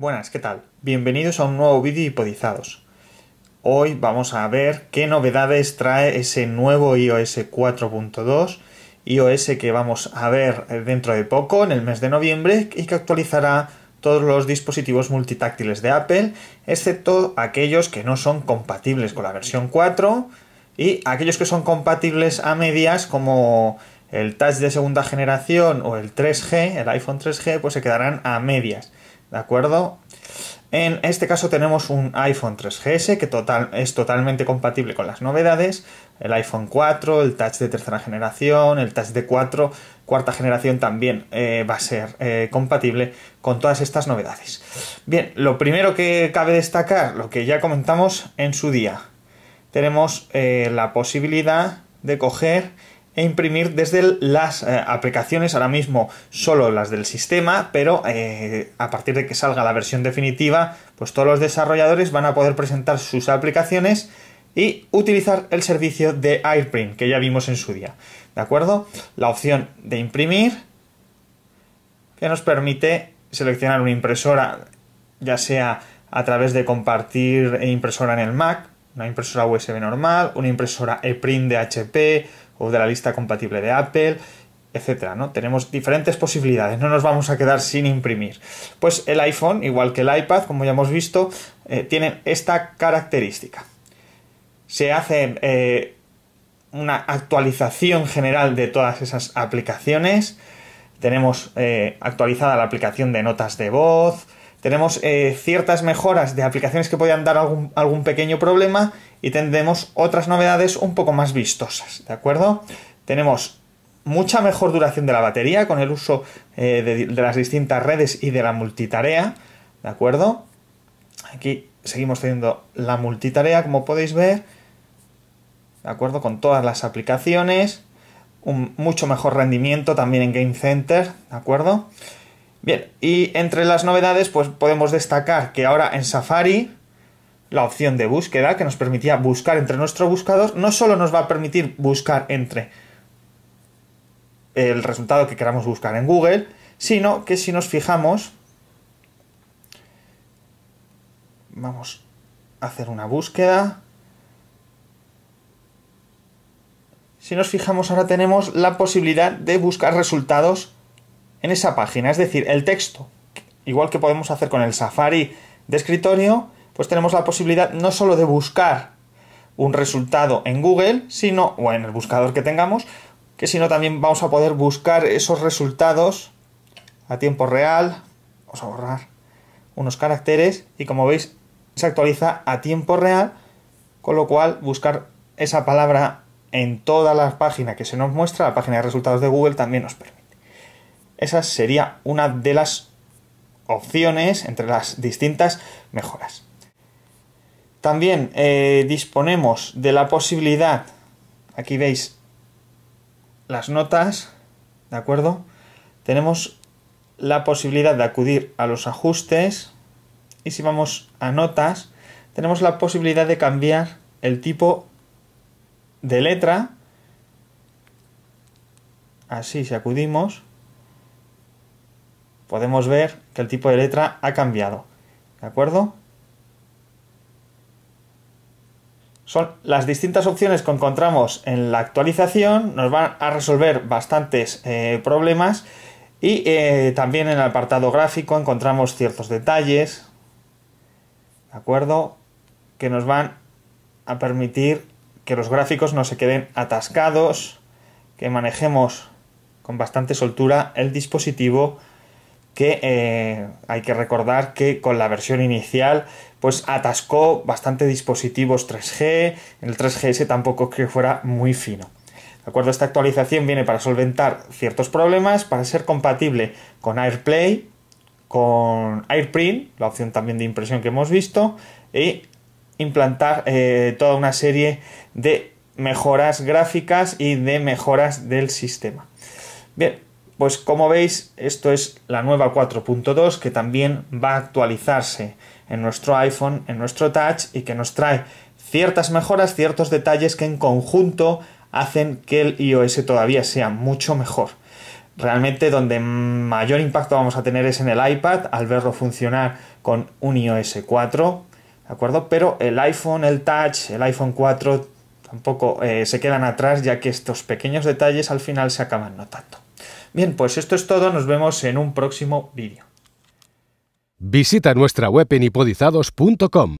Buenas, ¿qué tal? Bienvenidos a un nuevo vídeo hipodizados. Hoy vamos a ver qué novedades trae ese nuevo iOS 4.2, iOS que vamos a ver dentro de poco, en el mes de noviembre, y que actualizará todos los dispositivos multitáctiles de Apple, excepto aquellos que no son compatibles con la versión 4 y aquellos que son compatibles a medias como el Touch de segunda generación o el 3G, el iPhone 3G, pues se quedarán a medias ¿De acuerdo? En este caso tenemos un iPhone 3GS que total, es totalmente compatible con las novedades, el iPhone 4, el Touch de tercera generación, el Touch de 4, cuarta generación también eh, va a ser eh, compatible con todas estas novedades. Bien, lo primero que cabe destacar, lo que ya comentamos en su día, tenemos eh, la posibilidad de coger e imprimir desde las eh, aplicaciones, ahora mismo solo las del sistema, pero eh, a partir de que salga la versión definitiva, pues todos los desarrolladores van a poder presentar sus aplicaciones y utilizar el servicio de AirPrint que ya vimos en su día. ¿De acuerdo? La opción de imprimir que nos permite seleccionar una impresora, ya sea a través de compartir impresora en el Mac, una impresora USB normal, una impresora ePrint de HP, o de la lista compatible de Apple, etcétera, ¿no? Tenemos diferentes posibilidades, no nos vamos a quedar sin imprimir. Pues el iPhone, igual que el iPad, como ya hemos visto, eh, tiene esta característica. Se hace eh, una actualización general de todas esas aplicaciones. Tenemos eh, actualizada la aplicación de notas de voz. Tenemos ciertas mejoras de aplicaciones que podían dar algún pequeño problema y tendremos otras novedades un poco más vistosas, ¿de acuerdo? Tenemos mucha mejor duración de la batería con el uso eh, de, de las distintas redes y de la multitarea, ¿de acuerdo? Aquí seguimos teniendo la multitarea, como podéis ver, ¿de acuerdo? Con todas las aplicaciones, un mucho mejor rendimiento también en Game Center, ¿de acuerdo? Bien, y entre las novedades, pues podemos destacar que ahora en Safari la opción de búsqueda que nos permitía buscar entre nuestros buscados no solo nos va a permitir buscar entre el resultado que queramos buscar en Google, sino que si nos fijamos, vamos a hacer una búsqueda. Si nos fijamos ahora tenemos la posibilidad de buscar resultados en esa página, es decir, el texto, igual que podemos hacer con el Safari de escritorio, pues tenemos la posibilidad no solo de buscar un resultado en Google, sino, o en el buscador que tengamos, que sino también vamos a poder buscar esos resultados a tiempo real. Vamos a borrar unos caracteres y como veis se actualiza a tiempo real, con lo cual buscar esa palabra en toda la página que se nos muestra, la página de resultados de Google también nos permite. Esa sería una de las opciones entre las distintas mejoras. También eh, disponemos de la posibilidad, aquí veis las notas, ¿de acuerdo? Tenemos la posibilidad de acudir a los ajustes y si vamos a notas, tenemos la posibilidad de cambiar el tipo de letra. Así, si acudimos, podemos ver que el tipo de letra ha cambiado. ¿De acuerdo? son las distintas opciones que encontramos en la actualización, nos van a resolver bastantes eh, problemas y eh, también en el apartado gráfico encontramos ciertos detalles, ¿de acuerdo? Que nos van a permitir que los gráficos no se queden atascados, que manejemos con bastante soltura el dispositivo que eh, hay que recordar que con la versión inicial pues atascó bastante dispositivos 3G, en el 3GS tampoco que fuera muy fino. De acuerdo, esta actualización viene para solventar ciertos problemas, para ser compatible con AirPlay, con AirPrint, la opción también de impresión que hemos visto, e implantar eh, toda una serie de mejoras gráficas y de mejoras del sistema. Bien, pues como veis, esto es la nueva 4.2 que también va a actualizarse en nuestro iPhone, en nuestro touch y que nos trae ciertas mejoras, ciertos detalles que en conjunto hacen que el iOS todavía sea mucho mejor. Realmente donde mayor impacto vamos a tener es en el iPad al verlo funcionar con un iOS 4, ¿de acuerdo? Pero el iPhone, el touch, el iPhone 4 tampoco eh, se quedan atrás ya que estos pequeños detalles al final se acaban notando. Bien, pues esto es todo, nos vemos en un próximo vídeo. Visita nuestra web en hipodizados.com.